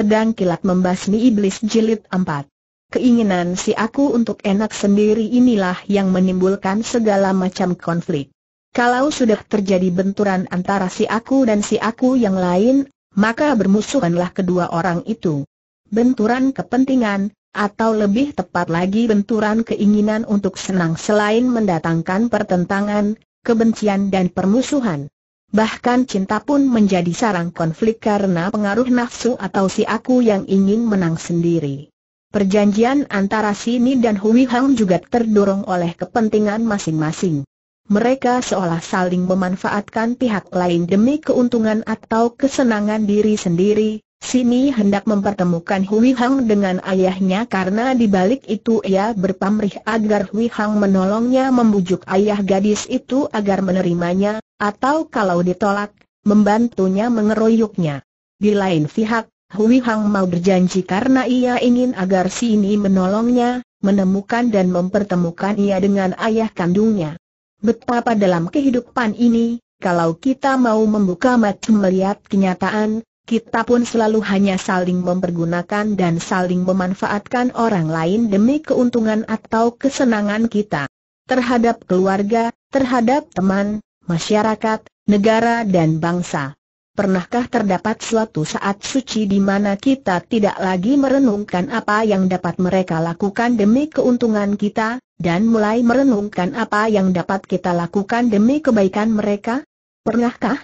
pedang kilat membasmi iblis jilid 4. Keinginan si aku untuk enak sendiri inilah yang menimbulkan segala macam konflik. Kalau sudah terjadi benturan antara si aku dan si aku yang lain, maka bermusuhanlah kedua orang itu. Benturan kepentingan, atau lebih tepat lagi benturan keinginan untuk senang selain mendatangkan pertentangan, kebencian dan permusuhan. Bahkan cinta pun menjadi sarang konflik karena pengaruh nafsu atau si aku yang ingin menang sendiri. Perjanjian antara Sini dan Hui Hang juga terdorong oleh kepentingan masing-masing. Mereka seolah saling memanfaatkan pihak lain demi keuntungan atau kesenangan diri sendiri. Sini hendak mempertemukan Hui Hang dengan ayahnya karena di balik itu ia berpamrih agar Hui Hang menolongnya membujuk ayah gadis itu agar menerimanya, atau kalau ditolak, membantunya mengeroyoknya. Di lain pihak, Hui Hang mau berjanji karena ia ingin agar si ini menolongnya, menemukan dan mempertemukan ia dengan ayah kandungnya. Betapa dalam kehidupan ini, kalau kita mau membuka mata melihat kenyataan, kita pun selalu hanya saling mempergunakan dan saling memanfaatkan orang lain demi keuntungan atau kesenangan kita. Terhadap keluarga, terhadap teman, masyarakat, negara dan bangsa. Pernahkah terdapat suatu saat suci di mana kita tidak lagi merenungkan apa yang dapat mereka lakukan demi keuntungan kita, dan mulai merenungkan apa yang dapat kita lakukan demi kebaikan mereka? Pernahkah?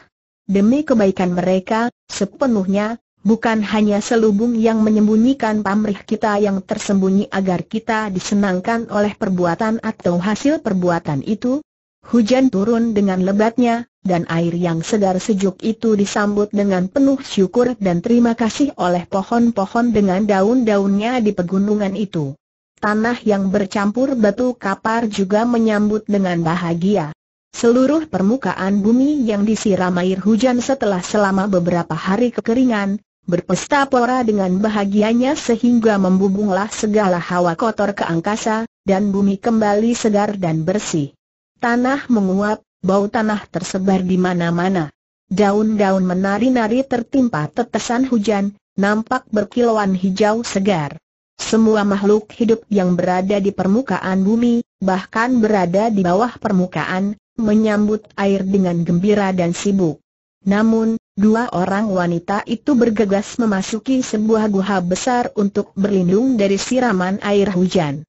Demi kebaikan mereka, sepenuhnya, bukan hanya selubung yang menyembunyikan pamrih kita yang tersembunyi agar kita disenangkan oleh perbuatan atau hasil perbuatan itu, Hujan turun dengan lebatnya, dan air yang segar sejuk itu disambut dengan penuh syukur dan terima kasih oleh pohon-pohon dengan daun-daunnya di pegunungan itu. Tanah yang bercampur batu kapar juga menyambut dengan bahagia. Seluruh permukaan bumi yang disiram air hujan setelah selama beberapa hari kekeringan, berpesta pora dengan bahagianya sehingga membubunglah segala hawa kotor ke angkasa, dan bumi kembali segar dan bersih. Tanah menguap, bau tanah tersebar di mana-mana. Daun-daun menari-nari tertimpa tetesan hujan, nampak berkilauan hijau segar. Semua makhluk hidup yang berada di permukaan bumi, bahkan berada di bawah permukaan, menyambut air dengan gembira dan sibuk. Namun, dua orang wanita itu bergegas memasuki sebuah guha besar untuk berlindung dari siraman air hujan.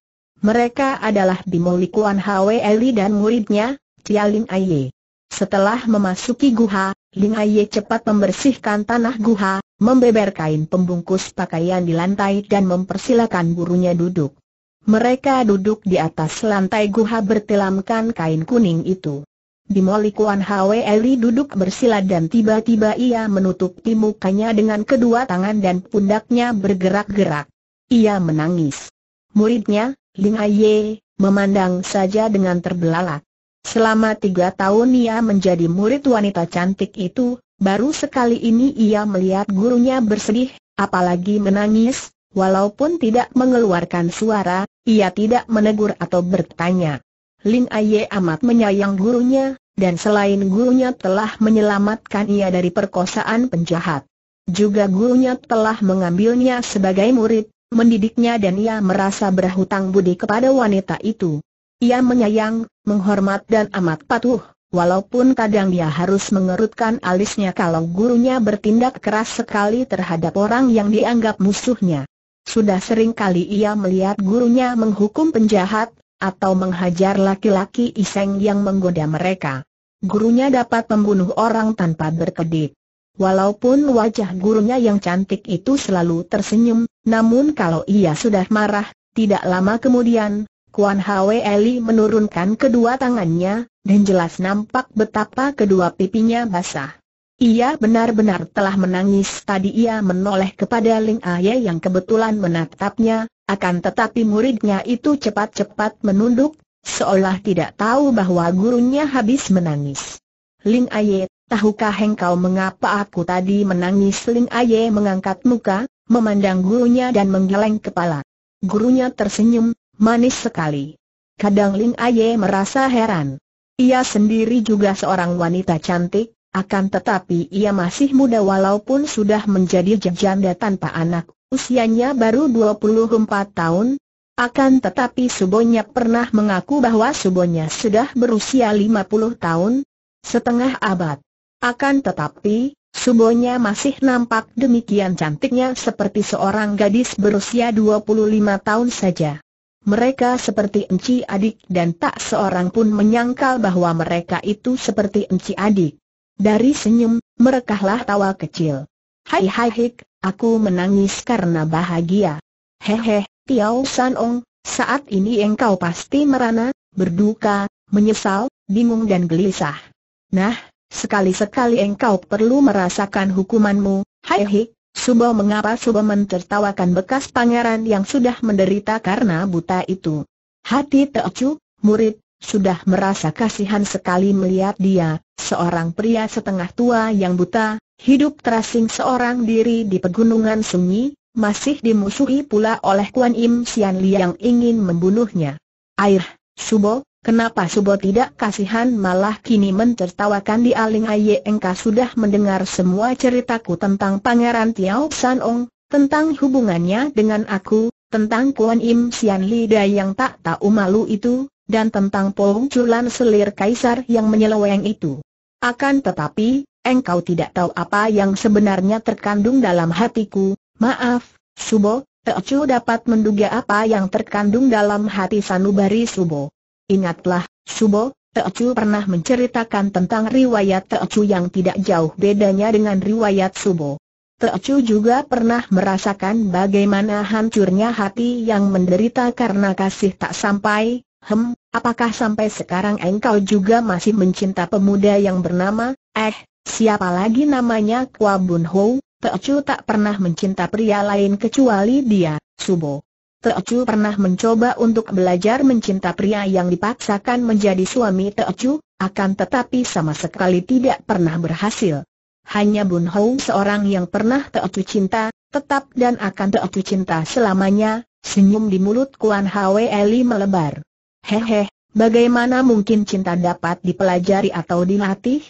Mereka adalah Bimo Likuan Hwe dan muridnya, Cia Ling Aye. Setelah memasuki guha, Ling Aye cepat membersihkan tanah guha, membeber kain pembungkus pakaian di lantai dan mempersilakan gurunya duduk. Mereka duduk di atas lantai guha bertelamkan kain kuning itu. Bimo Likuan Hwe duduk bersila dan tiba-tiba ia menutup mukanya dengan kedua tangan dan pundaknya bergerak-gerak. Ia menangis. Muridnya, Ling Aye, memandang saja dengan terbelalak. Selama tiga tahun ia menjadi murid wanita cantik itu, baru sekali ini ia melihat gurunya bersedih, apalagi menangis, walaupun tidak mengeluarkan suara, ia tidak menegur atau bertanya. Ling Aye amat menyayang gurunya, dan selain gurunya telah menyelamatkan ia dari perkosaan penjahat. Juga gurunya telah mengambilnya sebagai murid, mendidiknya dan ia merasa berhutang budi kepada wanita itu. Ia menyayang, menghormat dan amat patuh, walaupun kadang dia harus mengerutkan alisnya kalau gurunya bertindak keras sekali terhadap orang yang dianggap musuhnya. Sudah sering kali ia melihat gurunya menghukum penjahat, atau menghajar laki-laki iseng yang menggoda mereka. Gurunya dapat membunuh orang tanpa berkedip. Walaupun wajah gurunya yang cantik itu selalu tersenyum, namun kalau ia sudah marah, tidak lama kemudian, Kuan Hwe Eli menurunkan kedua tangannya, dan jelas nampak betapa kedua pipinya basah. Ia benar-benar telah menangis tadi ia menoleh kepada Ling Aye yang kebetulan menatapnya, akan tetapi muridnya itu cepat-cepat menunduk, seolah tidak tahu bahwa gurunya habis menangis. Ling Aye Tahukah engkau mengapa aku tadi menangis Ling Aye mengangkat muka, memandang gurunya dan menggeleng kepala. Gurunya tersenyum, manis sekali. Kadang Ling Aye merasa heran. Ia sendiri juga seorang wanita cantik, akan tetapi ia masih muda walaupun sudah menjadi janda tanpa anak, usianya baru 24 tahun. Akan tetapi Subonya pernah mengaku bahwa Subonya sudah berusia 50 tahun, setengah abad. Akan tetapi, Subonya masih nampak demikian cantiknya seperti seorang gadis berusia 25 tahun saja. Mereka seperti enci adik dan tak seorang pun menyangkal bahwa mereka itu seperti enci adik. Dari senyum, merekahlah tawa kecil. Hai hai hik, aku menangis karena bahagia. Hehe, Tiao San Ong, saat ini engkau pasti merana, berduka, menyesal, bingung dan gelisah. Nah, Sekali-sekali engkau perlu merasakan hukumanmu, hai hei, Subo mengapa Subo mentertawakan bekas pangeran yang sudah menderita karena buta itu. Hati Teocu, murid, sudah merasa kasihan sekali melihat dia, seorang pria setengah tua yang buta, hidup terasing seorang diri di pegunungan sunyi, masih dimusuhi pula oleh Kuan Im Sian Li yang ingin membunuhnya. Air, Subo, Kenapa Subo tidak kasihan malah kini mentertawakan di Aling Aye Engka sudah mendengar semua ceritaku tentang Pangeran Tiau San Ong, tentang hubungannya dengan aku, tentang Kuan Im Sian Lida yang tak tahu malu itu, dan tentang Pong Chulan selir kaisar yang menyeleweng itu. Akan tetapi, engkau tidak tahu apa yang sebenarnya terkandung dalam hatiku, maaf, Subo, Teocu dapat menduga apa yang terkandung dalam hati Sanubari Subo. Ingatlah, Subo, Teocu pernah menceritakan tentang riwayat Teocu yang tidak jauh bedanya dengan riwayat Subo. Teocu juga pernah merasakan bagaimana hancurnya hati yang menderita karena kasih tak sampai, hem, apakah sampai sekarang engkau juga masih mencinta pemuda yang bernama, eh, siapa lagi namanya Kwa Bun Ho, Teocu tak pernah mencinta pria lain kecuali dia, Subo. Teocu pernah mencoba untuk belajar mencinta pria yang dipaksakan menjadi suami Teocu, akan tetapi sama sekali tidak pernah berhasil. Hanya Bun Hou seorang yang pernah Teocu cinta, tetap dan akan Teocu cinta selamanya, senyum di mulut Kuan Hwe Eli melebar. Hehe, bagaimana mungkin cinta dapat dipelajari atau dilatih?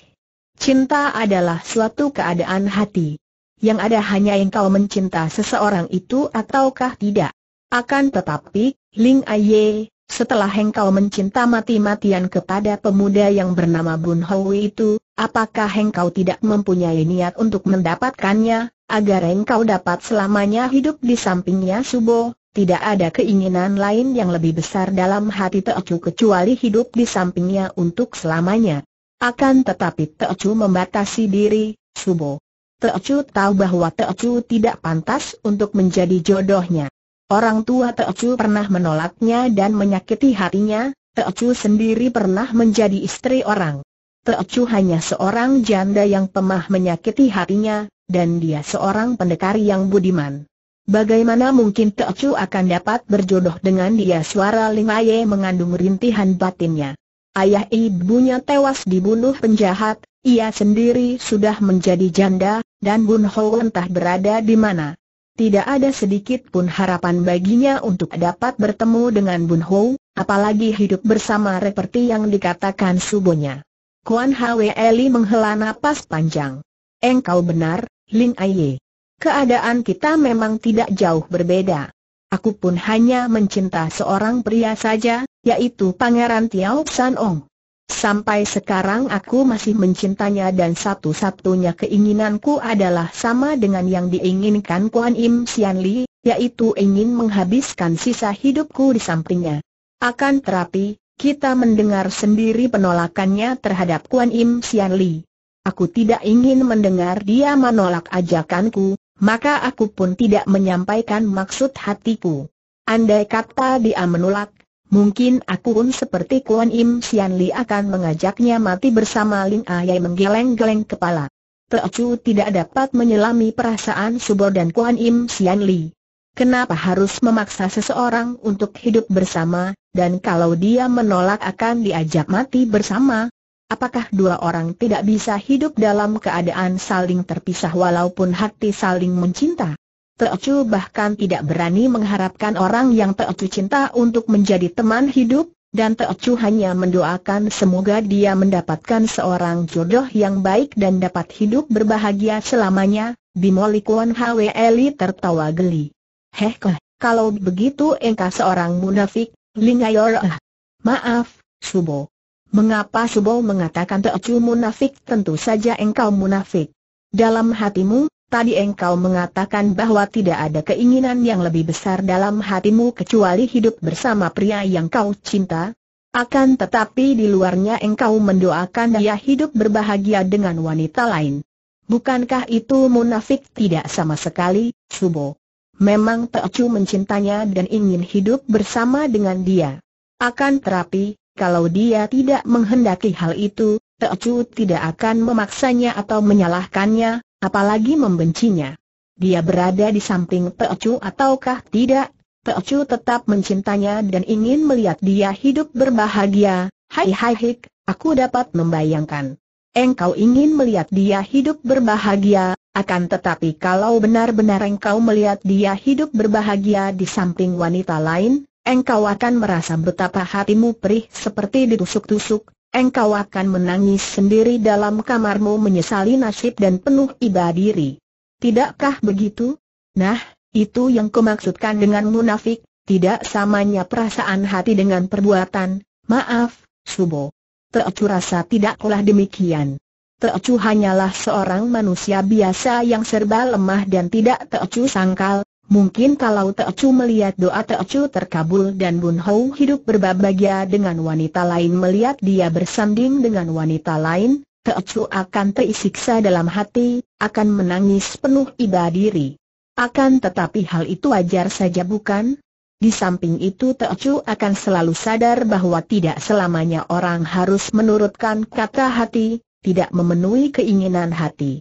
Cinta adalah suatu keadaan hati. Yang ada hanya engkau mencinta seseorang itu ataukah tidak? Akan tetapi, Ling Aye, setelah hengkau mencinta mati-matian kepada pemuda yang bernama Bun Hou itu, apakah hengkau tidak mempunyai niat untuk mendapatkannya, agar hengkau dapat selamanya hidup di sampingnya Subo? Tidak ada keinginan lain yang lebih besar dalam hati Teocu kecuali hidup di sampingnya untuk selamanya. Akan tetapi Teocu membatasi diri, Subo. Teocu tahu bahwa Teocu tidak pantas untuk menjadi jodohnya. Orang tua Teocu pernah menolaknya dan menyakiti hatinya, Teocu sendiri pernah menjadi istri orang. Teocu hanya seorang janda yang pemah menyakiti hatinya, dan dia seorang pendekar yang budiman. Bagaimana mungkin Teocu akan dapat berjodoh dengan dia suara Aye mengandung rintihan batinnya. Ayah ibunya tewas dibunuh penjahat, ia sendiri sudah menjadi janda, dan Bun Ho entah berada di mana tidak ada sedikit pun harapan baginya untuk dapat bertemu dengan Bun Ho, apalagi hidup bersama seperti yang dikatakan subuhnya. Kuan Hwe Eli menghela napas panjang. Engkau benar, Lin Aye. Keadaan kita memang tidak jauh berbeda. Aku pun hanya mencinta seorang pria saja, yaitu Pangeran Tiao San Ong. Sampai sekarang aku masih mencintanya dan satu-satunya keinginanku adalah sama dengan yang diinginkan Kuan Im Sian Li, yaitu ingin menghabiskan sisa hidupku di sampingnya. Akan terapi, kita mendengar sendiri penolakannya terhadap Kuan Im Sian Li. Aku tidak ingin mendengar dia menolak ajakanku, maka aku pun tidak menyampaikan maksud hatiku. Andai kata dia menolak, Mungkin aku pun seperti Kuan Im Sian Li akan mengajaknya mati bersama Ling Ayai menggeleng-geleng kepala. Teocu tidak dapat menyelami perasaan Subor dan Kuan Im Sian Li. Kenapa harus memaksa seseorang untuk hidup bersama, dan kalau dia menolak akan diajak mati bersama, Apakah dua orang tidak bisa hidup dalam keadaan saling terpisah walaupun hati saling mencinta? Teocu bahkan tidak berani mengharapkan orang yang Teocu cinta untuk menjadi teman hidup, dan Teocu hanya mendoakan semoga dia mendapatkan seorang jodoh yang baik dan dapat hidup berbahagia selamanya, Bimolikuan Likuan tertawa geli. Heh keh, kalau begitu engkau seorang munafik, Lingayor ah. Maaf, Subo. Mengapa Subo mengatakan Teocu munafik? Tentu saja engkau munafik. Dalam hatimu, Tadi engkau mengatakan bahwa tidak ada keinginan yang lebih besar dalam hatimu kecuali hidup bersama pria yang kau cinta. Akan tetapi di luarnya engkau mendoakan dia hidup berbahagia dengan wanita lain. Bukankah itu munafik tidak sama sekali, Subo? Memang Teocu mencintanya dan ingin hidup bersama dengan dia. Akan terapi, kalau dia tidak menghendaki hal itu, Teocu tidak akan memaksanya atau menyalahkannya, apalagi membencinya. Dia berada di samping Peocu ataukah tidak, Peocu tetap mencintanya dan ingin melihat dia hidup berbahagia, hai hai hik, aku dapat membayangkan. Engkau ingin melihat dia hidup berbahagia, akan tetapi kalau benar-benar engkau melihat dia hidup berbahagia di samping wanita lain, engkau akan merasa betapa hatimu perih seperti ditusuk-tusuk, engkau akan menangis sendiri dalam kamarmu menyesali nasib dan penuh iba diri. Tidakkah begitu? Nah, itu yang kumaksudkan dengan munafik, tidak samanya perasaan hati dengan perbuatan, maaf, Subo. Teocu rasa tidaklah demikian. Teocu hanyalah seorang manusia biasa yang serba lemah dan tidak teocu sangkal, Mungkin kalau Chu melihat doa Chu terkabul dan Bun Hou hidup berbahagia dengan wanita lain melihat dia bersanding dengan wanita lain, Chu akan terisiksa dalam hati, akan menangis penuh iba diri. Akan tetapi hal itu wajar saja bukan? Di samping itu Chu akan selalu sadar bahwa tidak selamanya orang harus menurutkan kata hati, tidak memenuhi keinginan hati.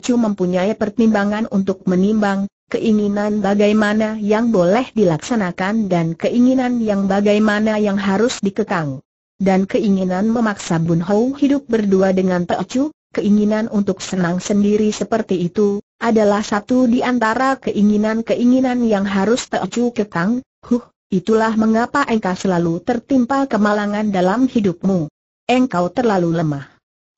Chu mempunyai pertimbangan untuk menimbang, keinginan bagaimana yang boleh dilaksanakan dan keinginan yang bagaimana yang harus dikekang. Dan keinginan memaksa Bun Hou hidup berdua dengan Pek keinginan untuk senang sendiri seperti itu, adalah satu di antara keinginan-keinginan yang harus Pek kekang, huh, itulah mengapa engkau selalu tertimpa kemalangan dalam hidupmu. Engkau terlalu lemah.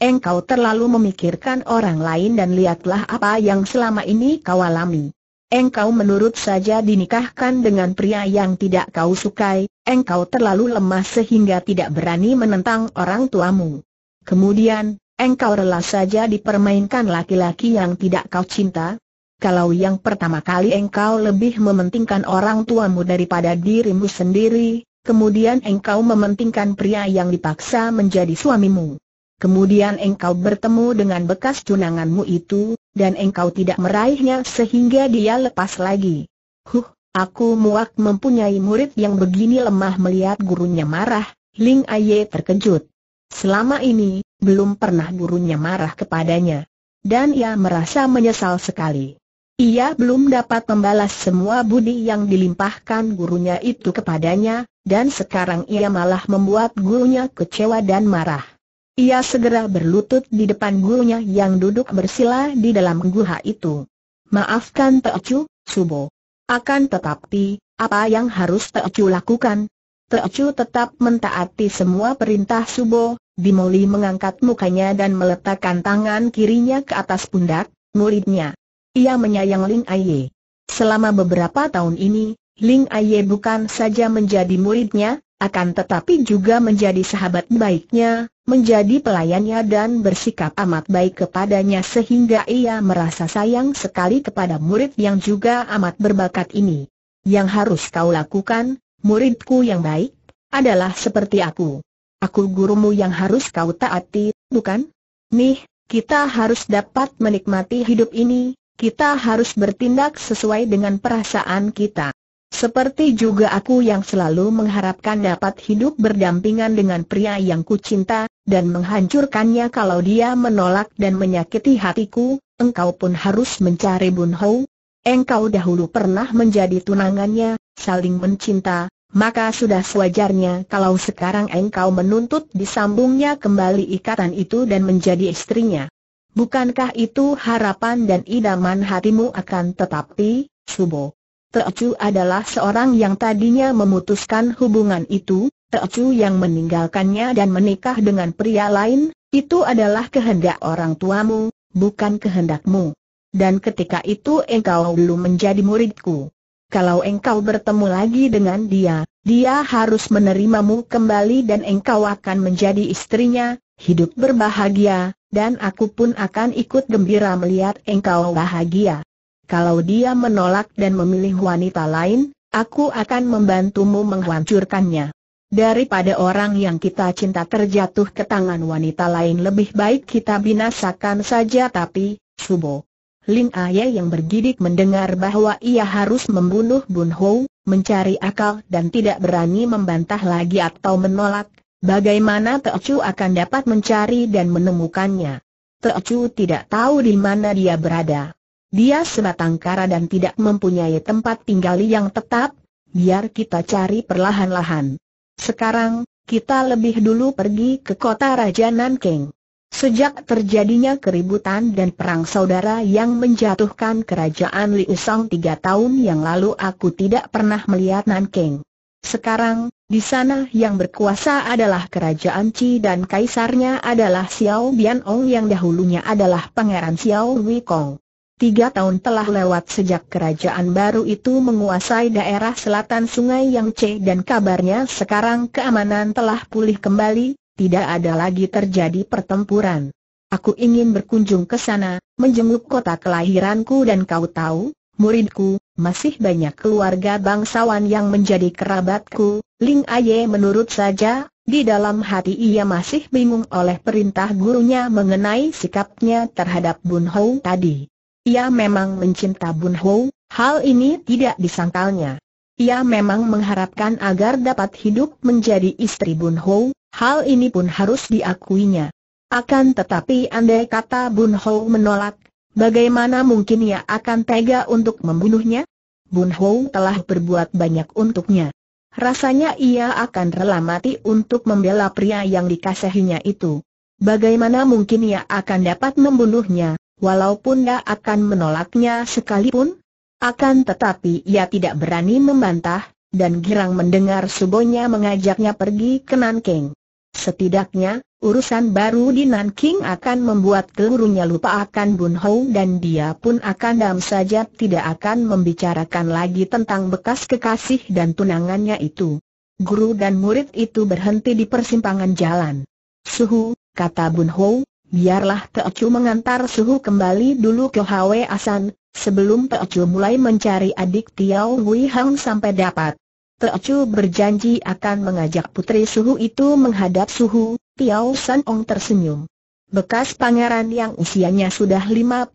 Engkau terlalu memikirkan orang lain dan lihatlah apa yang selama ini kau alami engkau menurut saja dinikahkan dengan pria yang tidak kau sukai, engkau terlalu lemah sehingga tidak berani menentang orang tuamu. Kemudian, engkau rela saja dipermainkan laki-laki yang tidak kau cinta. Kalau yang pertama kali engkau lebih mementingkan orang tuamu daripada dirimu sendiri, kemudian engkau mementingkan pria yang dipaksa menjadi suamimu. Kemudian engkau bertemu dengan bekas tunanganmu itu, dan engkau tidak meraihnya sehingga dia lepas lagi. Huh, aku muak mempunyai murid yang begini lemah melihat gurunya marah, Ling Aye terkejut. Selama ini, belum pernah gurunya marah kepadanya. Dan ia merasa menyesal sekali. Ia belum dapat membalas semua budi yang dilimpahkan gurunya itu kepadanya, dan sekarang ia malah membuat gurunya kecewa dan marah. Ia segera berlutut di depan gurunya yang duduk bersila di dalam guha itu. Maafkan Teocu, Subo. Akan tetapi, apa yang harus Teocu lakukan? Teocu tetap mentaati semua perintah Subo, Dimoli mengangkat mukanya dan meletakkan tangan kirinya ke atas pundak, muridnya. Ia menyayang Ling Aye. Selama beberapa tahun ini, Ling Aye bukan saja menjadi muridnya, akan tetapi juga menjadi sahabat baiknya, menjadi pelayannya dan bersikap amat baik kepadanya sehingga ia merasa sayang sekali kepada murid yang juga amat berbakat ini. Yang harus kau lakukan, muridku yang baik, adalah seperti aku. Aku gurumu yang harus kau taati, bukan? Nih, kita harus dapat menikmati hidup ini, kita harus bertindak sesuai dengan perasaan kita. Seperti juga aku yang selalu mengharapkan dapat hidup berdampingan dengan pria yang kucinta, dan menghancurkannya kalau dia menolak dan menyakiti hatiku, engkau pun harus mencari Bun Ho. Engkau dahulu pernah menjadi tunangannya, saling mencinta, maka sudah sewajarnya kalau sekarang engkau menuntut disambungnya kembali ikatan itu dan menjadi istrinya. Bukankah itu harapan dan idaman hatimu akan tetapi, Subo? Teocu adalah seorang yang tadinya memutuskan hubungan itu, Teocu yang meninggalkannya dan menikah dengan pria lain, itu adalah kehendak orang tuamu, bukan kehendakmu. Dan ketika itu engkau belum menjadi muridku. Kalau engkau bertemu lagi dengan dia, dia harus menerimamu kembali dan engkau akan menjadi istrinya, hidup berbahagia, dan aku pun akan ikut gembira melihat engkau bahagia kalau dia menolak dan memilih wanita lain, aku akan membantumu menghancurkannya. Daripada orang yang kita cinta terjatuh ke tangan wanita lain lebih baik kita binasakan saja tapi, Subo. Ling Aye yang bergidik mendengar bahwa ia harus membunuh Bun Ho, mencari akal dan tidak berani membantah lagi atau menolak, bagaimana Teo Chu akan dapat mencari dan menemukannya. Teo Chu tidak tahu di mana dia berada. Dia sebatang kara dan tidak mempunyai tempat tinggal yang tetap, biar kita cari perlahan-lahan. Sekarang, kita lebih dulu pergi ke kota Raja Nanking. Sejak terjadinya keributan dan perang saudara yang menjatuhkan kerajaan Liu Song tiga tahun yang lalu aku tidak pernah melihat Nanking. Sekarang, di sana yang berkuasa adalah kerajaan Qi dan kaisarnya adalah Xiao Bianong yang dahulunya adalah pangeran Xiao Wei Kong. Tiga tahun telah lewat sejak kerajaan baru itu menguasai daerah selatan sungai Yangtze dan kabarnya sekarang keamanan telah pulih kembali, tidak ada lagi terjadi pertempuran. Aku ingin berkunjung ke sana, menjenguk kota kelahiranku dan kau tahu, muridku, masih banyak keluarga bangsawan yang menjadi kerabatku, Ling Aye menurut saja, di dalam hati ia masih bingung oleh perintah gurunya mengenai sikapnya terhadap Bun Hou tadi. Ia memang mencinta Bun Ho, hal ini tidak disangkalnya. Ia memang mengharapkan agar dapat hidup menjadi istri Bun Ho, hal ini pun harus diakuinya. Akan tetapi andai kata Bun Ho menolak, bagaimana mungkin ia akan tega untuk membunuhnya? Bun Ho telah berbuat banyak untuknya. Rasanya ia akan rela mati untuk membela pria yang dikasihinya itu. Bagaimana mungkin ia akan dapat membunuhnya? walaupun ia akan menolaknya sekalipun. Akan tetapi ia tidak berani membantah, dan girang mendengar subonya mengajaknya pergi ke Nanking. Setidaknya, urusan baru di Nanking akan membuat gurunya lupa akan Bun Hou dan dia pun akan dam saja tidak akan membicarakan lagi tentang bekas kekasih dan tunangannya itu. Guru dan murid itu berhenti di persimpangan jalan. Suhu, kata Bun Hou, biarlah Teocu mengantar suhu kembali dulu ke Hwe Asan, sebelum Teocu mulai mencari adik Tiao Hui Hang sampai dapat. Teocu berjanji akan mengajak putri suhu itu menghadap suhu, Tiao San Ong tersenyum. Bekas pangeran yang usianya sudah 59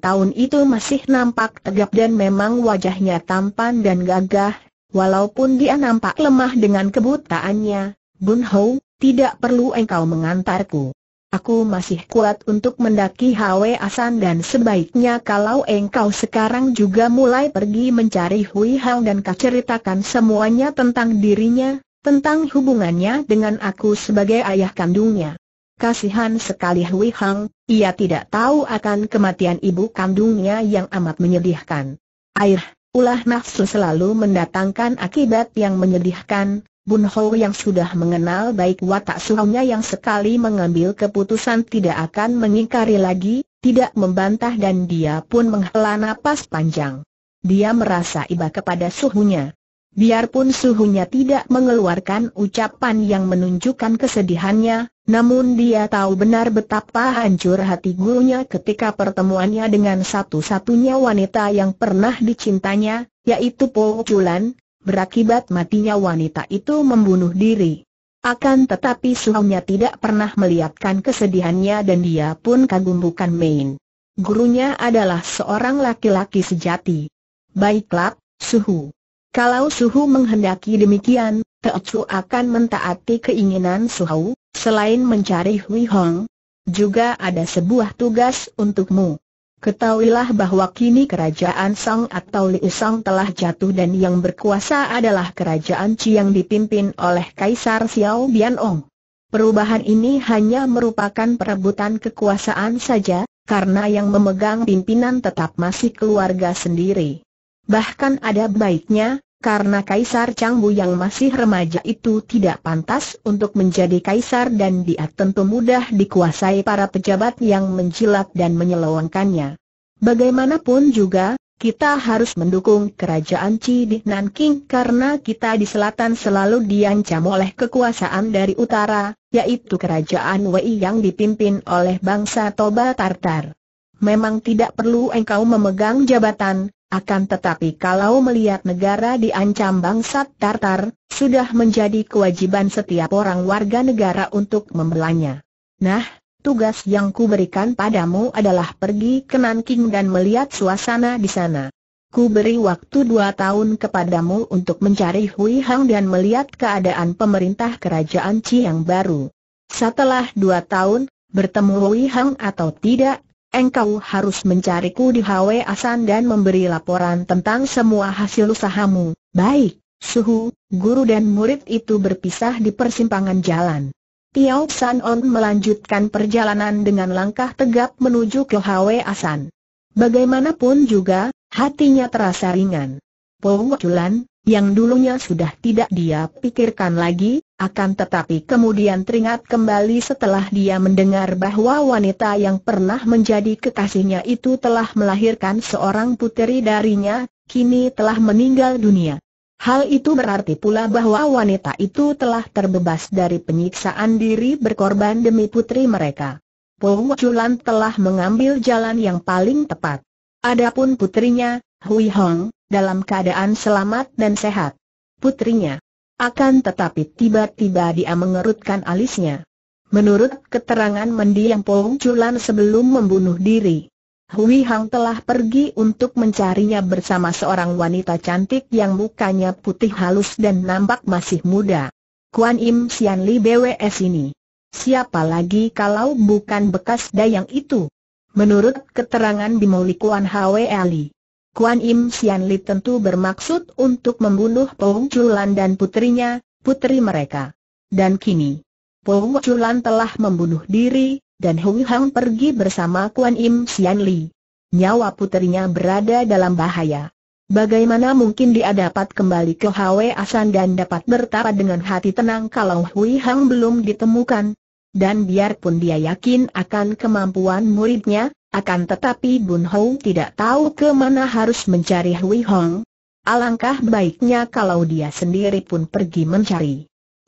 tahun itu masih nampak tegap dan memang wajahnya tampan dan gagah, walaupun dia nampak lemah dengan kebutaannya, Bun Hou, tidak perlu engkau mengantarku. Aku masih kuat untuk mendaki Hwe Asan dan sebaiknya kalau engkau sekarang juga mulai pergi mencari Hui Hao dan kau ceritakan semuanya tentang dirinya, tentang hubungannya dengan aku sebagai ayah kandungnya. Kasihan sekali Hui Hang, ia tidak tahu akan kematian ibu kandungnya yang amat menyedihkan. Air, ulah nafsu selalu mendatangkan akibat yang menyedihkan, Bun Hou yang sudah mengenal baik watak suhunya yang sekali mengambil keputusan tidak akan mengingkari lagi, tidak membantah dan dia pun menghela napas panjang. Dia merasa iba kepada suhunya. Biarpun suhunya tidak mengeluarkan ucapan yang menunjukkan kesedihannya, namun dia tahu benar betapa hancur hati gurunya ketika pertemuannya dengan satu-satunya wanita yang pernah dicintanya, yaitu Po Chulan, berakibat matinya wanita itu membunuh diri. Akan tetapi suhunya tidak pernah melihatkan kesedihannya dan dia pun kagum bukan main. Gurunya adalah seorang laki-laki sejati. Baiklah, Suhu. Kalau Suhu menghendaki demikian, Teocu akan mentaati keinginan Suhu, selain mencari Hui Hong. Juga ada sebuah tugas untukmu. Ketahuilah bahwa kini kerajaan Sang atau Liu Sang telah jatuh dan yang berkuasa adalah kerajaan yang dipimpin oleh Kaisar Xiao Bian Perubahan ini hanya merupakan perebutan kekuasaan saja, karena yang memegang pimpinan tetap masih keluarga sendiri. Bahkan ada baiknya, karena Kaisar Changbu yang masih remaja itu tidak pantas untuk menjadi kaisar dan dia tentu mudah dikuasai para pejabat yang menjilat dan menyelewengkannya. Bagaimanapun juga, kita harus mendukung kerajaan Qi di Nanking karena kita di selatan selalu diancam oleh kekuasaan dari utara, yaitu kerajaan Wei yang dipimpin oleh bangsa Toba Tartar. Memang tidak perlu engkau memegang jabatan, akan tetapi kalau melihat negara diancam bangsa Tartar, sudah menjadi kewajiban setiap orang warga negara untuk membelanya. Nah, tugas yang kuberikan padamu adalah pergi ke Nanking dan melihat suasana di sana. Ku beri waktu dua tahun kepadamu untuk mencari Hui Hang dan melihat keadaan pemerintah kerajaan Ci yang baru. Setelah dua tahun, bertemu Hui Hang atau tidak, engkau harus mencariku di Hwe Asan dan memberi laporan tentang semua hasil usahamu. Baik, Suhu, guru dan murid itu berpisah di persimpangan jalan. Tiao San On melanjutkan perjalanan dengan langkah tegap menuju ke Hwe Asan. Bagaimanapun juga, hatinya terasa ringan. Po Chulan, yang dulunya sudah tidak dia pikirkan lagi, akan tetapi kemudian teringat kembali setelah dia mendengar bahwa wanita yang pernah menjadi kekasihnya itu telah melahirkan seorang puteri darinya, kini telah meninggal dunia. Hal itu berarti pula bahwa wanita itu telah terbebas dari penyiksaan diri berkorban demi putri mereka. Pohu Chulan telah mengambil jalan yang paling tepat. Adapun putrinya, Hui Hong, dalam keadaan selamat dan sehat. Putrinya. Akan tetapi tiba-tiba dia mengerutkan alisnya. Menurut keterangan mendiang Pong Chulan sebelum membunuh diri, Hui Hang telah pergi untuk mencarinya bersama seorang wanita cantik yang mukanya putih halus dan nampak masih muda. Kuan Im Sian Li BWS ini. Siapa lagi kalau bukan bekas dayang itu? Menurut keterangan Bimoli Kuan Hwe Ali, Kuan Im Sian Li tentu bermaksud untuk membunuh Pou Chulan dan putrinya, putri mereka. Dan kini, Pou Chulan telah membunuh diri, dan Hui Hang pergi bersama Kuan Im Sian Li. Nyawa putrinya berada dalam bahaya. Bagaimana mungkin dia dapat kembali ke Hwe Asan dan dapat bertapa dengan hati tenang kalau Hui Hang belum ditemukan, dan biarpun dia yakin akan kemampuan muridnya, akan tetapi Bun Hou tidak tahu kemana harus mencari Hui Hong. Alangkah baiknya kalau dia sendiri pun pergi mencari.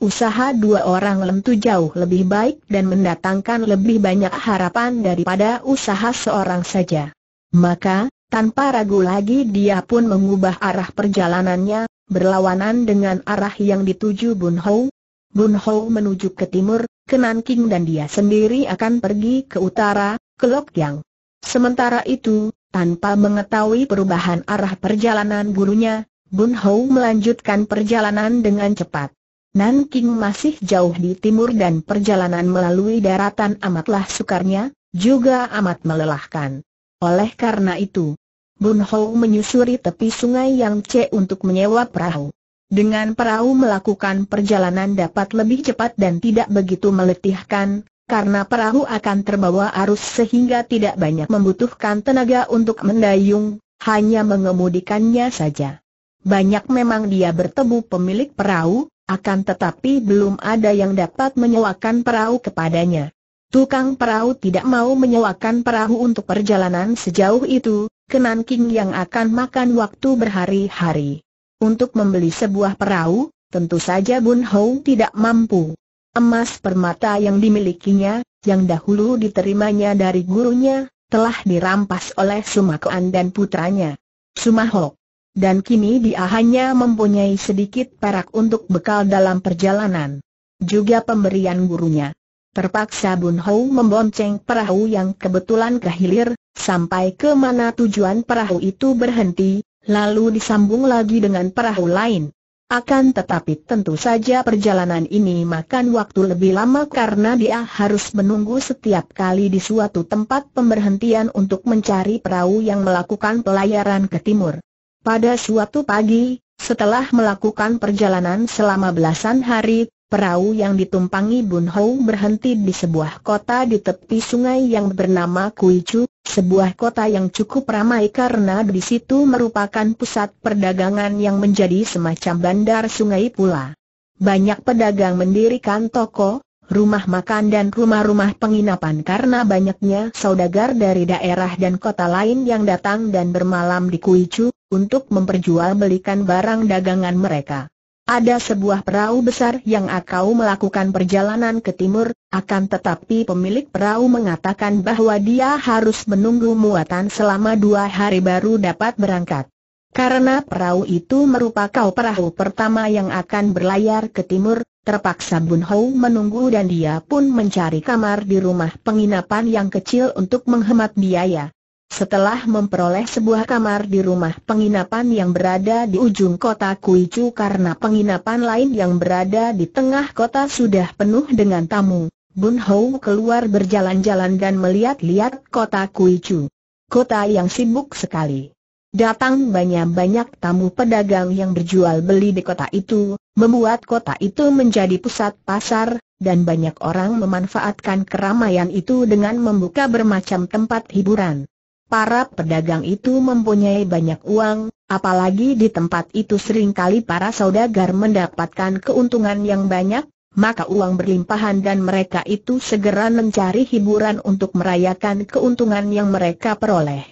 Usaha dua orang lentu jauh lebih baik dan mendatangkan lebih banyak harapan daripada usaha seorang saja. Maka, tanpa ragu lagi dia pun mengubah arah perjalanannya, berlawanan dengan arah yang dituju Bun Hou. Bun Hou menuju ke timur, ke Nanking dan dia sendiri akan pergi ke utara, ke Lokyang. Sementara itu, tanpa mengetahui perubahan arah perjalanan gurunya, Bun Hou melanjutkan perjalanan dengan cepat. Nanking masih jauh di timur dan perjalanan melalui daratan amatlah sukarnya, juga amat melelahkan. Oleh karena itu, Bun Hou menyusuri tepi sungai Yang Che untuk menyewa perahu. Dengan perahu melakukan perjalanan dapat lebih cepat dan tidak begitu meletihkan, karena perahu akan terbawa arus sehingga tidak banyak membutuhkan tenaga untuk mendayung, hanya mengemudikannya saja. Banyak memang dia bertemu pemilik perahu, akan tetapi belum ada yang dapat menyewakan perahu kepadanya. Tukang perahu tidak mau menyewakan perahu untuk perjalanan sejauh itu, kenanking yang akan makan waktu berhari-hari. Untuk membeli sebuah perahu, tentu saja Bun Hou tidak mampu. Emas permata yang dimilikinya, yang dahulu diterimanya dari gurunya, telah dirampas oleh Sumakoan dan putranya. Sumahok. Dan kini dia hanya mempunyai sedikit perak untuk bekal dalam perjalanan. Juga pemberian gurunya. Terpaksa Bun Hou membonceng perahu yang kebetulan kehilir, sampai ke mana tujuan perahu itu berhenti, lalu disambung lagi dengan perahu lain. Akan tetapi tentu saja perjalanan ini makan waktu lebih lama karena dia harus menunggu setiap kali di suatu tempat pemberhentian untuk mencari perahu yang melakukan pelayaran ke timur. Pada suatu pagi, setelah melakukan perjalanan selama belasan hari, Perahu yang ditumpangi Bun Hou berhenti di sebuah kota di tepi sungai yang bernama Kuichu, sebuah kota yang cukup ramai karena di situ merupakan pusat perdagangan yang menjadi semacam bandar sungai pula. Banyak pedagang mendirikan toko, rumah makan dan rumah-rumah penginapan karena banyaknya saudagar dari daerah dan kota lain yang datang dan bermalam di Kuichu, untuk memperjualbelikan barang dagangan mereka. Ada sebuah perahu besar yang akau melakukan perjalanan ke timur, akan tetapi pemilik perahu mengatakan bahwa dia harus menunggu muatan selama dua hari baru dapat berangkat. Karena perahu itu merupakan perahu pertama yang akan berlayar ke timur, terpaksa Bun Hou menunggu dan dia pun mencari kamar di rumah penginapan yang kecil untuk menghemat biaya. Setelah memperoleh sebuah kamar di rumah penginapan yang berada di ujung kota Kuicu karena penginapan lain yang berada di tengah kota sudah penuh dengan tamu, Bun Hou keluar berjalan-jalan dan melihat-lihat kota Kuicu. Kota yang sibuk sekali. Datang banyak-banyak tamu pedagang yang berjual beli di kota itu, membuat kota itu menjadi pusat pasar, dan banyak orang memanfaatkan keramaian itu dengan membuka bermacam tempat hiburan. Para pedagang itu mempunyai banyak uang, apalagi di tempat itu seringkali para saudagar mendapatkan keuntungan yang banyak, maka uang berlimpahan dan mereka itu segera mencari hiburan untuk merayakan keuntungan yang mereka peroleh.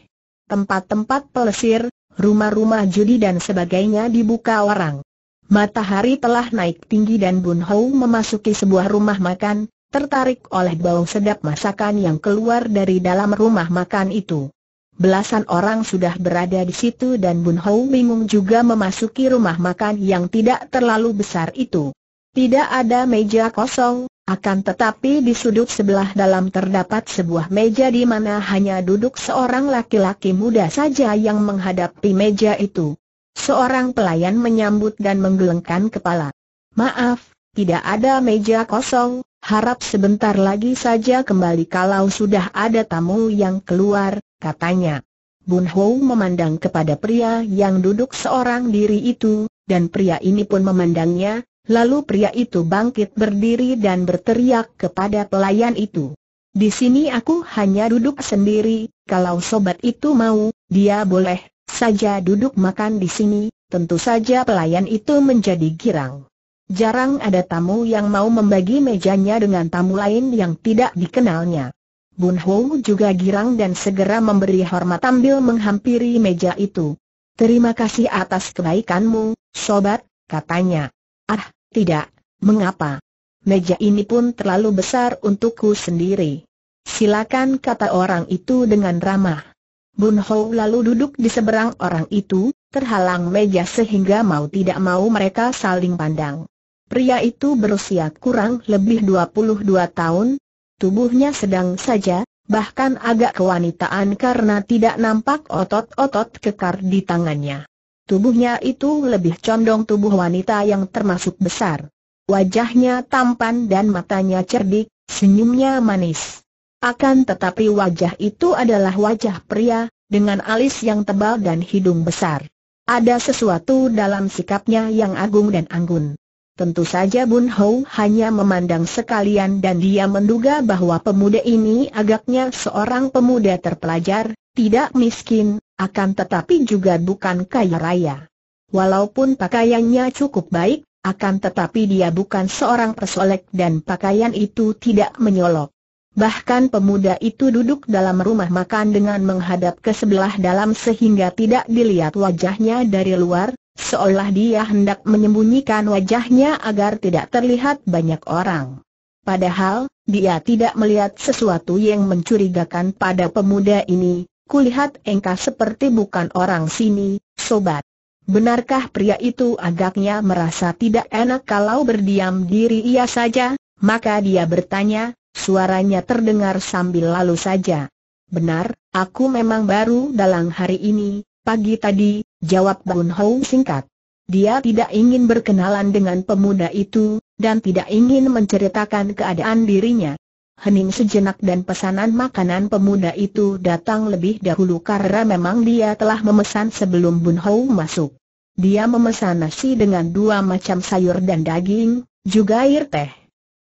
Tempat-tempat pelesir, rumah-rumah judi dan sebagainya dibuka orang. Matahari telah naik tinggi dan Bun Hou memasuki sebuah rumah makan, tertarik oleh bau sedap masakan yang keluar dari dalam rumah makan itu. Belasan orang sudah berada di situ dan Bun Hou bingung juga memasuki rumah makan yang tidak terlalu besar itu. Tidak ada meja kosong, akan tetapi di sudut sebelah dalam terdapat sebuah meja di mana hanya duduk seorang laki-laki muda saja yang menghadapi meja itu. Seorang pelayan menyambut dan menggelengkan kepala. Maaf, tidak ada meja kosong, harap sebentar lagi saja kembali kalau sudah ada tamu yang keluar, katanya. Bun Hou memandang kepada pria yang duduk seorang diri itu, dan pria ini pun memandangnya, lalu pria itu bangkit berdiri dan berteriak kepada pelayan itu. Di sini aku hanya duduk sendiri, kalau sobat itu mau, dia boleh saja duduk makan di sini, tentu saja pelayan itu menjadi girang. Jarang ada tamu yang mau membagi mejanya dengan tamu lain yang tidak dikenalnya. Bun Ho juga girang dan segera memberi hormat sambil menghampiri meja itu. Terima kasih atas kebaikanmu, sobat, katanya. Ah, tidak, mengapa? Meja ini pun terlalu besar untukku sendiri. Silakan kata orang itu dengan ramah. Bun Ho lalu duduk di seberang orang itu, terhalang meja sehingga mau tidak mau mereka saling pandang. Pria itu berusia kurang lebih 22 tahun, tubuhnya sedang saja, bahkan agak kewanitaan karena tidak nampak otot-otot kekar di tangannya. Tubuhnya itu lebih condong tubuh wanita yang termasuk besar. Wajahnya tampan dan matanya cerdik, senyumnya manis. Akan tetapi wajah itu adalah wajah pria, dengan alis yang tebal dan hidung besar. Ada sesuatu dalam sikapnya yang agung dan anggun. Tentu saja Bun Hou hanya memandang sekalian dan dia menduga bahwa pemuda ini agaknya seorang pemuda terpelajar, tidak miskin, akan tetapi juga bukan kaya raya. Walaupun pakaiannya cukup baik, akan tetapi dia bukan seorang pesolek dan pakaian itu tidak menyolok. Bahkan pemuda itu duduk dalam rumah makan dengan menghadap ke sebelah dalam sehingga tidak dilihat wajahnya dari luar, Seolah dia hendak menyembunyikan wajahnya agar tidak terlihat banyak orang. Padahal, dia tidak melihat sesuatu yang mencurigakan pada pemuda ini, kulihat engkau seperti bukan orang sini, sobat. Benarkah pria itu agaknya merasa tidak enak kalau berdiam diri ia saja? Maka dia bertanya, suaranya terdengar sambil lalu saja. Benar, aku memang baru dalam hari ini, Pagi tadi, jawab Bun Hou singkat. Dia tidak ingin berkenalan dengan pemuda itu, dan tidak ingin menceritakan keadaan dirinya. Hening sejenak dan pesanan makanan pemuda itu datang lebih dahulu karena memang dia telah memesan sebelum Bun Hou masuk. Dia memesan nasi dengan dua macam sayur dan daging, juga air teh.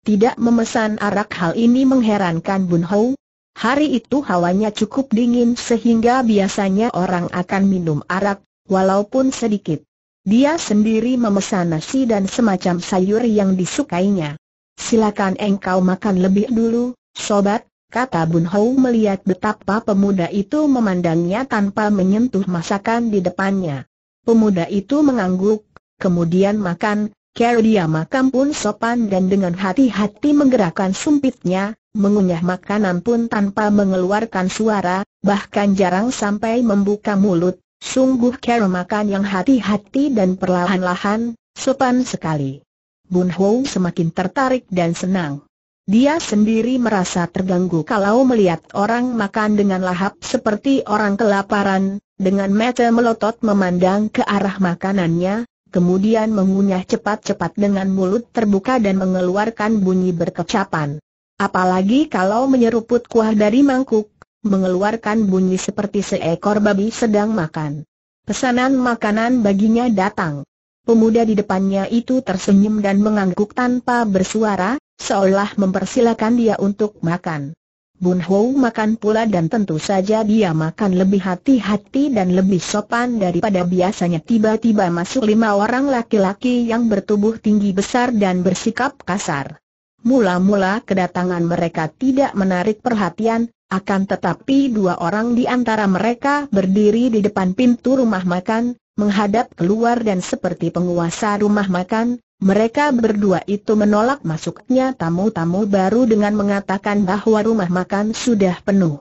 Tidak memesan arak hal ini mengherankan Bun Hou, Hari itu hawanya cukup dingin sehingga biasanya orang akan minum arak, walaupun sedikit. Dia sendiri memesan nasi dan semacam sayur yang disukainya. Silakan engkau makan lebih dulu, sobat, kata Bun Hou melihat betapa pemuda itu memandangnya tanpa menyentuh masakan di depannya. Pemuda itu mengangguk, kemudian makan, kira dia makan pun sopan dan dengan hati-hati menggerakkan sumpitnya, mengunyah makanan pun tanpa mengeluarkan suara, bahkan jarang sampai membuka mulut, sungguh cara makan yang hati-hati dan perlahan-lahan, sopan sekali. Bun Ho semakin tertarik dan senang. Dia sendiri merasa terganggu kalau melihat orang makan dengan lahap seperti orang kelaparan, dengan mata melotot memandang ke arah makanannya, kemudian mengunyah cepat-cepat dengan mulut terbuka dan mengeluarkan bunyi berkecapan. Apalagi kalau menyeruput kuah dari mangkuk, mengeluarkan bunyi seperti seekor babi sedang makan. Pesanan makanan baginya datang. Pemuda di depannya itu tersenyum dan mengangguk tanpa bersuara, seolah mempersilakan dia untuk makan. Bun Ho makan pula dan tentu saja dia makan lebih hati-hati dan lebih sopan daripada biasanya tiba-tiba masuk lima orang laki-laki yang bertubuh tinggi besar dan bersikap kasar. Mula-mula kedatangan mereka tidak menarik perhatian, akan tetapi dua orang di antara mereka berdiri di depan pintu rumah makan, menghadap keluar dan seperti penguasa rumah makan, mereka berdua itu menolak masuknya tamu-tamu baru dengan mengatakan bahwa rumah makan sudah penuh.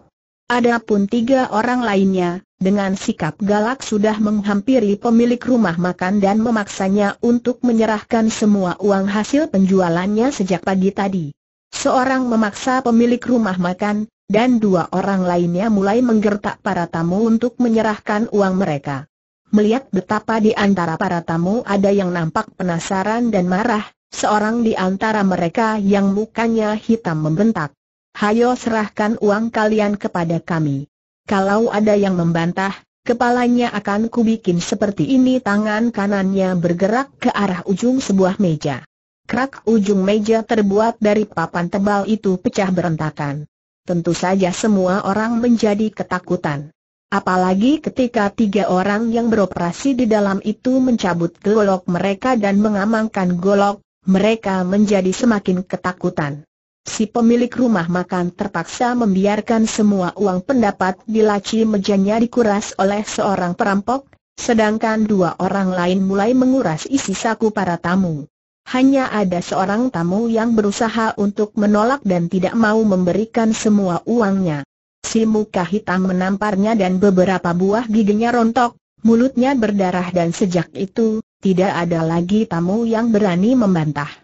Adapun tiga orang lainnya, dengan sikap galak sudah menghampiri pemilik rumah makan dan memaksanya untuk menyerahkan semua uang hasil penjualannya sejak pagi tadi. Seorang memaksa pemilik rumah makan, dan dua orang lainnya mulai menggertak para tamu untuk menyerahkan uang mereka. Melihat betapa di antara para tamu ada yang nampak penasaran dan marah, seorang di antara mereka yang mukanya hitam membentak hayo serahkan uang kalian kepada kami. Kalau ada yang membantah, kepalanya akan kubikin seperti ini tangan kanannya bergerak ke arah ujung sebuah meja. Krak ujung meja terbuat dari papan tebal itu pecah berantakan. Tentu saja semua orang menjadi ketakutan. Apalagi ketika tiga orang yang beroperasi di dalam itu mencabut golok mereka dan mengamankan golok, mereka menjadi semakin ketakutan si pemilik rumah makan terpaksa membiarkan semua uang pendapat di laci mejanya dikuras oleh seorang perampok, sedangkan dua orang lain mulai menguras isi saku para tamu. Hanya ada seorang tamu yang berusaha untuk menolak dan tidak mau memberikan semua uangnya. Si muka hitam menamparnya dan beberapa buah giginya rontok, mulutnya berdarah dan sejak itu, tidak ada lagi tamu yang berani membantah.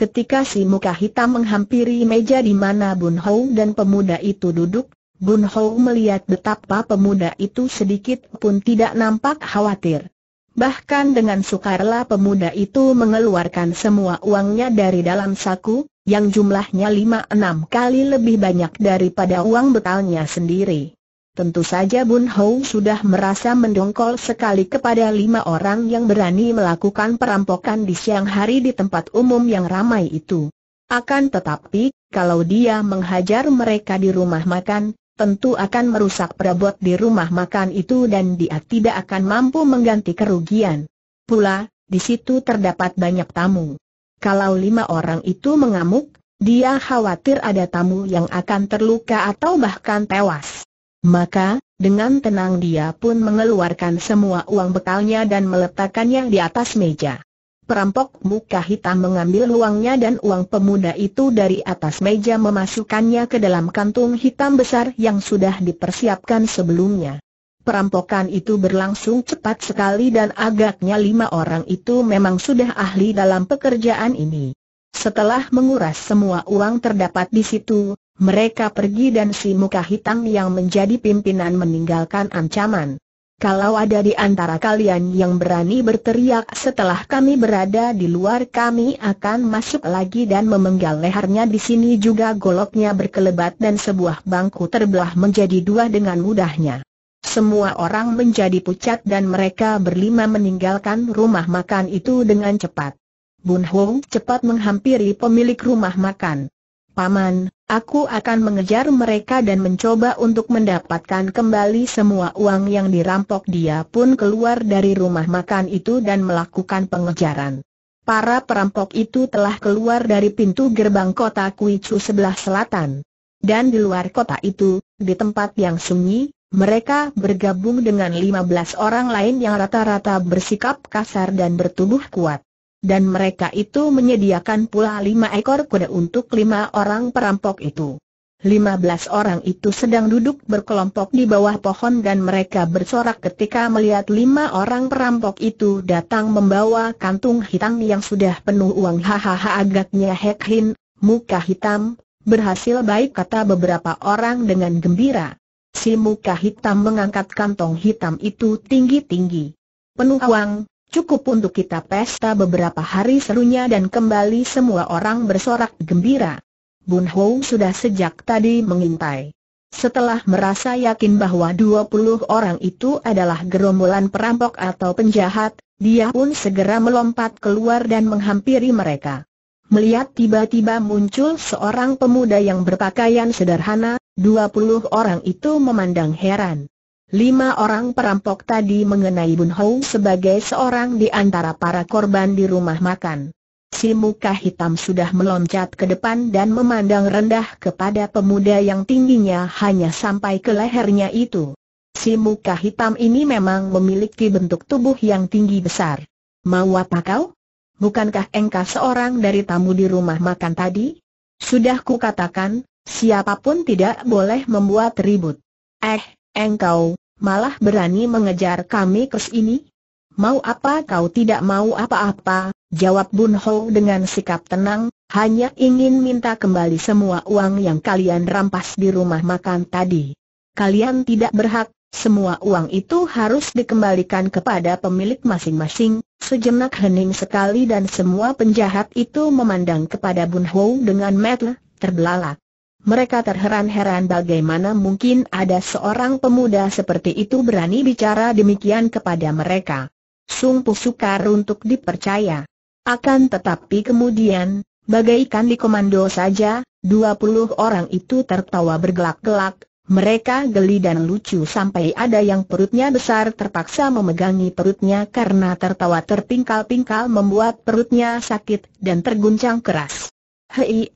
Ketika si muka hitam menghampiri meja di mana Bun Hou dan pemuda itu duduk, Bun Hou melihat betapa pemuda itu sedikit pun tidak nampak khawatir. Bahkan dengan sukarela pemuda itu mengeluarkan semua uangnya dari dalam saku, yang jumlahnya lima enam kali lebih banyak daripada uang betalnya sendiri. Tentu saja Bun Hou sudah merasa mendongkol sekali kepada lima orang yang berani melakukan perampokan di siang hari di tempat umum yang ramai itu. Akan tetapi, kalau dia menghajar mereka di rumah makan, tentu akan merusak perabot di rumah makan itu dan dia tidak akan mampu mengganti kerugian. Pula, di situ terdapat banyak tamu. Kalau lima orang itu mengamuk, dia khawatir ada tamu yang akan terluka atau bahkan tewas. Maka, dengan tenang dia pun mengeluarkan semua uang bekalnya dan meletakkannya di atas meja. Perampok muka hitam mengambil uangnya dan uang pemuda itu dari atas meja memasukkannya ke dalam kantung hitam besar yang sudah dipersiapkan sebelumnya. Perampokan itu berlangsung cepat sekali dan agaknya lima orang itu memang sudah ahli dalam pekerjaan ini. Setelah menguras semua uang terdapat di situ, mereka pergi dan si muka hitam yang menjadi pimpinan meninggalkan ancaman. Kalau ada di antara kalian yang berani berteriak setelah kami berada di luar kami akan masuk lagi dan memenggal lehernya di sini juga goloknya berkelebat dan sebuah bangku terbelah menjadi dua dengan mudahnya. Semua orang menjadi pucat dan mereka berlima meninggalkan rumah makan itu dengan cepat. Bun Hong cepat menghampiri pemilik rumah makan. Paman, aku akan mengejar mereka dan mencoba untuk mendapatkan kembali semua uang yang dirampok Dia pun keluar dari rumah makan itu dan melakukan pengejaran Para perampok itu telah keluar dari pintu gerbang kota Kuicu sebelah selatan Dan di luar kota itu, di tempat yang sunyi, mereka bergabung dengan 15 orang lain yang rata-rata bersikap kasar dan bertubuh kuat dan mereka itu menyediakan pula lima ekor kuda untuk lima orang perampok itu. Lima belas orang itu sedang duduk berkelompok di bawah pohon dan mereka bersorak ketika melihat lima orang perampok itu datang membawa kantung hitam yang sudah penuh uang. Hahaha agaknya Hek muka hitam, berhasil baik kata beberapa orang dengan gembira. Si muka hitam mengangkat kantong hitam itu tinggi-tinggi. Penuh uang, Cukup untuk kita pesta beberapa hari serunya dan kembali semua orang bersorak gembira. Bun Ho sudah sejak tadi mengintai. Setelah merasa yakin bahwa 20 orang itu adalah gerombolan perampok atau penjahat, dia pun segera melompat keluar dan menghampiri mereka. Melihat tiba-tiba muncul seorang pemuda yang berpakaian sederhana, 20 orang itu memandang heran. Lima orang perampok tadi mengenai Bun Hou sebagai seorang di antara para korban di rumah makan. Si muka hitam sudah meloncat ke depan dan memandang rendah kepada pemuda yang tingginya hanya sampai ke lehernya itu. Si muka hitam ini memang memiliki bentuk tubuh yang tinggi besar. Mau apa kau? Bukankah engkau seorang dari tamu di rumah makan tadi? Sudah ku kukatakan, siapapun tidak boleh membuat ribut. Eh, engkau, malah berani mengejar kami ke ini? Mau apa kau tidak mau apa-apa, jawab Bun Ho dengan sikap tenang, hanya ingin minta kembali semua uang yang kalian rampas di rumah makan tadi. Kalian tidak berhak, semua uang itu harus dikembalikan kepada pemilik masing-masing, sejenak hening sekali dan semua penjahat itu memandang kepada Bun Ho dengan metel, terbelalak. Mereka terheran-heran bagaimana mungkin ada seorang pemuda seperti itu berani bicara demikian kepada mereka. Sungguh sukar untuk dipercaya. Akan tetapi kemudian, bagaikan di komando saja, 20 orang itu tertawa bergelak-gelak, mereka geli dan lucu sampai ada yang perutnya besar terpaksa memegangi perutnya karena tertawa terpingkal-pingkal membuat perutnya sakit dan terguncang keras. Hei,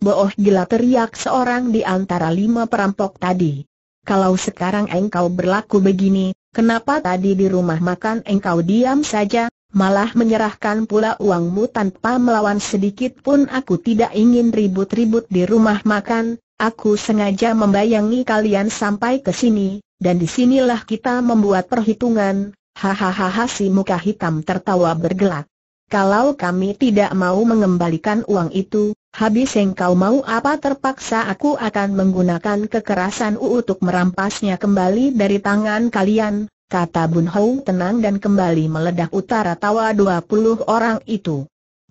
Boh gila teriak seorang di antara lima perampok tadi. Kalau sekarang engkau berlaku begini, kenapa tadi di rumah makan engkau diam saja, malah menyerahkan pula uangmu tanpa melawan sedikit pun aku tidak ingin ribut-ribut di rumah makan, aku sengaja membayangi kalian sampai ke sini, dan disinilah kita membuat perhitungan, hahaha si muka hitam tertawa bergelak. Kalau kami tidak mau mengembalikan uang itu, Habis engkau mau apa terpaksa aku akan menggunakan kekerasan u untuk merampasnya kembali dari tangan kalian, kata Bun Hou tenang dan kembali meledak utara tawa dua puluh orang itu.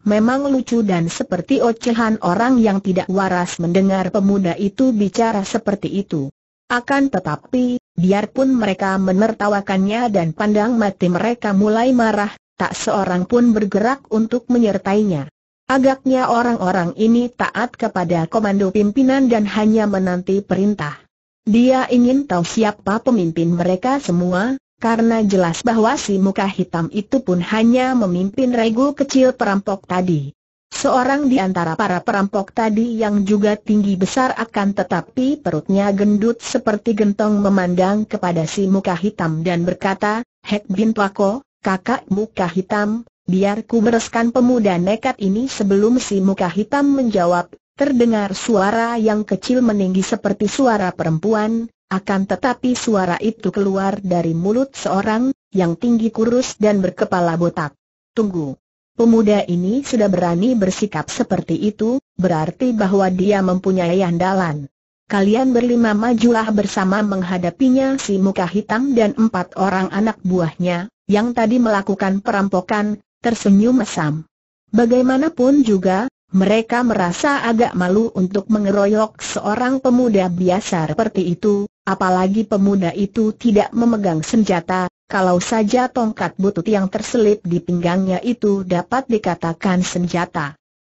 Memang lucu dan seperti ocehan orang yang tidak waras mendengar pemuda itu bicara seperti itu. Akan tetapi, biarpun mereka menertawakannya dan pandang mati mereka mulai marah, tak seorang pun bergerak untuk menyertainya. Agaknya orang-orang ini taat kepada komando pimpinan dan hanya menanti perintah. Dia ingin tahu siapa pemimpin mereka semua, karena jelas bahwa si muka hitam itu pun hanya memimpin regu kecil perampok tadi. Seorang di antara para perampok tadi yang juga tinggi besar akan tetapi perutnya gendut seperti gentong memandang kepada si muka hitam dan berkata, Hek Bin Pako, kakak muka hitam, biar ku bereskan pemuda nekat ini sebelum si muka hitam menjawab, terdengar suara yang kecil meninggi seperti suara perempuan, akan tetapi suara itu keluar dari mulut seorang, yang tinggi kurus dan berkepala botak. Tunggu. Pemuda ini sudah berani bersikap seperti itu, berarti bahwa dia mempunyai andalan. Kalian berlima majulah bersama menghadapinya si muka hitam dan empat orang anak buahnya, yang tadi melakukan perampokan, tersenyum mesam. Bagaimanapun juga, mereka merasa agak malu untuk mengeroyok seorang pemuda biasa seperti itu, apalagi pemuda itu tidak memegang senjata, kalau saja tongkat butut yang terselip di pinggangnya itu dapat dikatakan senjata.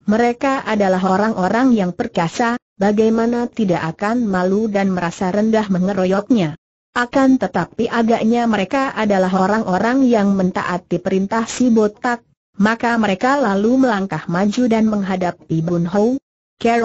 Mereka adalah orang-orang yang perkasa, bagaimana tidak akan malu dan merasa rendah mengeroyoknya. Akan tetapi agaknya mereka adalah orang-orang yang mentaati perintah si botak, maka mereka lalu melangkah maju dan menghadapi Bun Hou.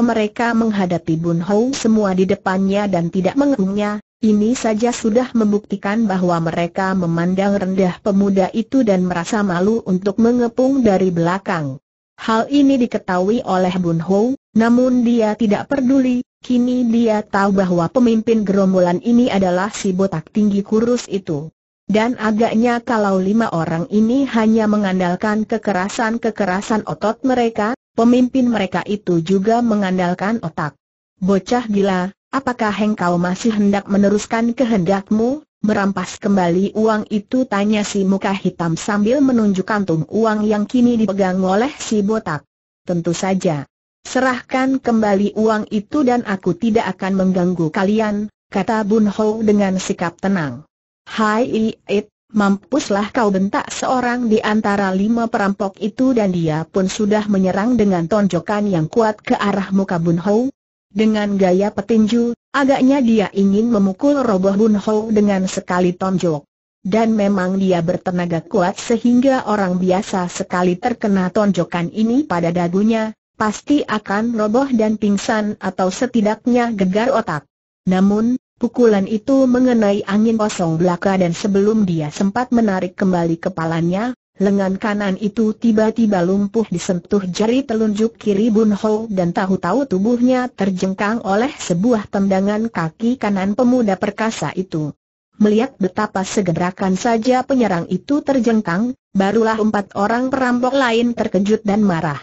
mereka menghadapi Bun Hou semua di depannya dan tidak mengungnya, ini saja sudah membuktikan bahwa mereka memandang rendah pemuda itu dan merasa malu untuk mengepung dari belakang. Hal ini diketahui oleh Bun Hou, namun dia tidak peduli, Kini dia tahu bahwa pemimpin gerombolan ini adalah si botak tinggi kurus itu. Dan agaknya kalau lima orang ini hanya mengandalkan kekerasan-kekerasan otot mereka, pemimpin mereka itu juga mengandalkan otak. Bocah gila, apakah engkau masih hendak meneruskan kehendakmu, merampas kembali uang itu? Tanya si muka hitam sambil menunjukkan tung uang yang kini dipegang oleh si botak. Tentu saja. Serahkan kembali uang itu dan aku tidak akan mengganggu kalian, kata Bun Ho dengan sikap tenang. Hai It, mampuslah kau bentak seorang di antara lima perampok itu dan dia pun sudah menyerang dengan tonjokan yang kuat ke arah muka Bun Ho. Dengan gaya petinju, agaknya dia ingin memukul roboh Bun Ho dengan sekali tonjok. Dan memang dia bertenaga kuat sehingga orang biasa sekali terkena tonjokan ini pada dagunya, pasti akan roboh dan pingsan atau setidaknya gegar otak. Namun, pukulan itu mengenai angin kosong belaka dan sebelum dia sempat menarik kembali kepalanya, lengan kanan itu tiba-tiba lumpuh disentuh jari telunjuk kiri Bun Ho dan tahu-tahu tubuhnya terjengkang oleh sebuah tendangan kaki kanan pemuda perkasa itu. Melihat betapa segerakan saja penyerang itu terjengkang, barulah empat orang perampok lain terkejut dan marah.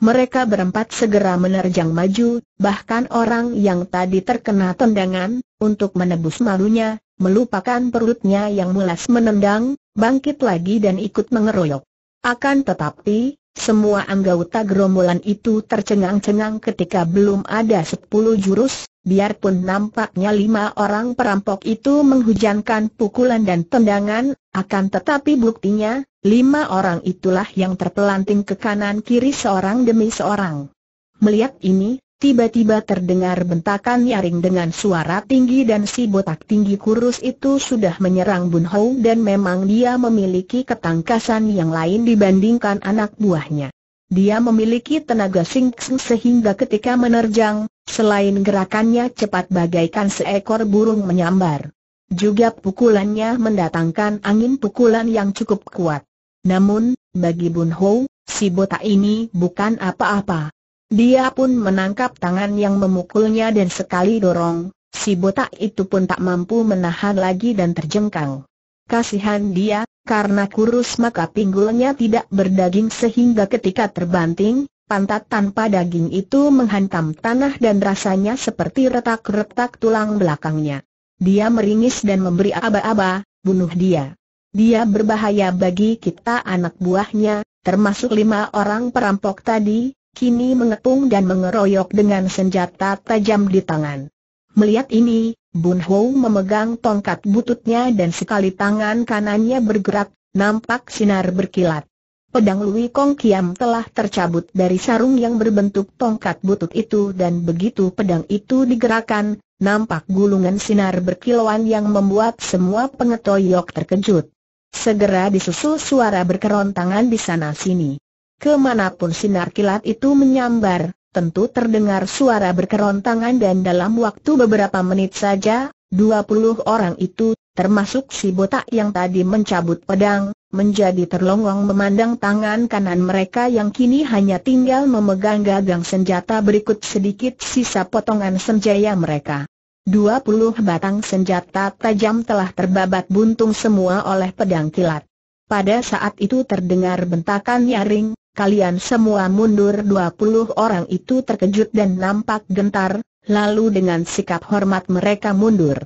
Mereka berempat segera menerjang maju, bahkan orang yang tadi terkena tendangan, untuk menebus malunya, melupakan perutnya yang mulas menendang, bangkit lagi dan ikut mengeroyok. Akan tetapi, semua anggota gerombolan itu tercengang-cengang ketika belum ada sepuluh jurus, biarpun nampaknya lima orang perampok itu menghujankan pukulan dan tendangan, akan tetapi buktinya, Lima orang itulah yang terpelanting ke kanan kiri seorang demi seorang. Melihat ini, tiba-tiba terdengar bentakan nyaring dengan suara tinggi dan si botak tinggi kurus itu sudah menyerang Bun Hou dan memang dia memiliki ketangkasan yang lain dibandingkan anak buahnya. Dia memiliki tenaga singkseng sehingga ketika menerjang, selain gerakannya cepat bagaikan seekor burung menyambar. Juga pukulannya mendatangkan angin pukulan yang cukup kuat. Namun, bagi Bun Ho, si botak ini bukan apa-apa. Dia pun menangkap tangan yang memukulnya dan sekali dorong, si botak itu pun tak mampu menahan lagi dan terjengkang. Kasihan dia, karena kurus maka pinggulnya tidak berdaging sehingga ketika terbanting, pantat tanpa daging itu menghantam tanah dan rasanya seperti retak-retak tulang belakangnya. Dia meringis dan memberi aba-aba, bunuh dia. Dia berbahaya bagi kita anak buahnya, termasuk lima orang perampok tadi, kini mengepung dan mengeroyok dengan senjata tajam di tangan. Melihat ini, Bun Ho memegang tongkat bututnya dan sekali tangan kanannya bergerak, nampak sinar berkilat. Pedang Lui Kong Kiam telah tercabut dari sarung yang berbentuk tongkat butut itu dan begitu pedang itu digerakkan, nampak gulungan sinar berkilauan yang membuat semua pengetoyok terkejut. Segera disusul suara berkerontangan di sana-sini. Kemanapun sinar kilat itu menyambar, tentu terdengar suara berkerontangan dan dalam waktu beberapa menit saja, dua puluh orang itu, termasuk si botak yang tadi mencabut pedang, menjadi terlonggong memandang tangan kanan mereka yang kini hanya tinggal memegang gagang senjata berikut sedikit sisa potongan senjaya mereka. 20 batang senjata tajam telah terbabat buntung semua oleh pedang kilat. Pada saat itu terdengar bentakan nyaring, kalian semua mundur 20 orang itu terkejut dan nampak gentar, lalu dengan sikap hormat mereka mundur.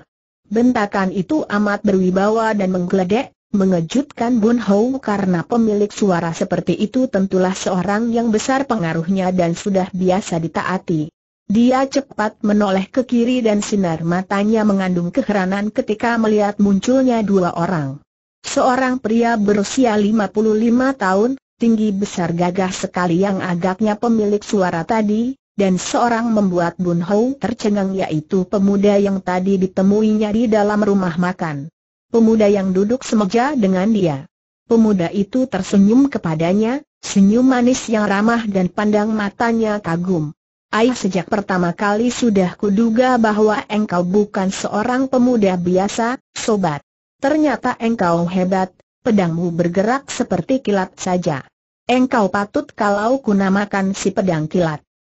Bentakan itu amat berwibawa dan menggeledek, mengejutkan Bun Hou karena pemilik suara seperti itu tentulah seorang yang besar pengaruhnya dan sudah biasa ditaati. Dia cepat menoleh ke kiri dan sinar matanya mengandung keheranan ketika melihat munculnya dua orang. Seorang pria berusia 55 tahun, tinggi besar gagah sekali yang agaknya pemilik suara tadi, dan seorang membuat Bun Ho tercengang yaitu pemuda yang tadi ditemuinya di dalam rumah makan. Pemuda yang duduk semeja dengan dia. Pemuda itu tersenyum kepadanya, senyum manis yang ramah dan pandang matanya kagum. Ai sejak pertama kali sudah kuduga bahwa engkau bukan seorang pemuda biasa, sobat. Ternyata engkau hebat, pedangmu bergerak seperti kilat saja. Engkau patut kalau kunamakan si pedang kilat.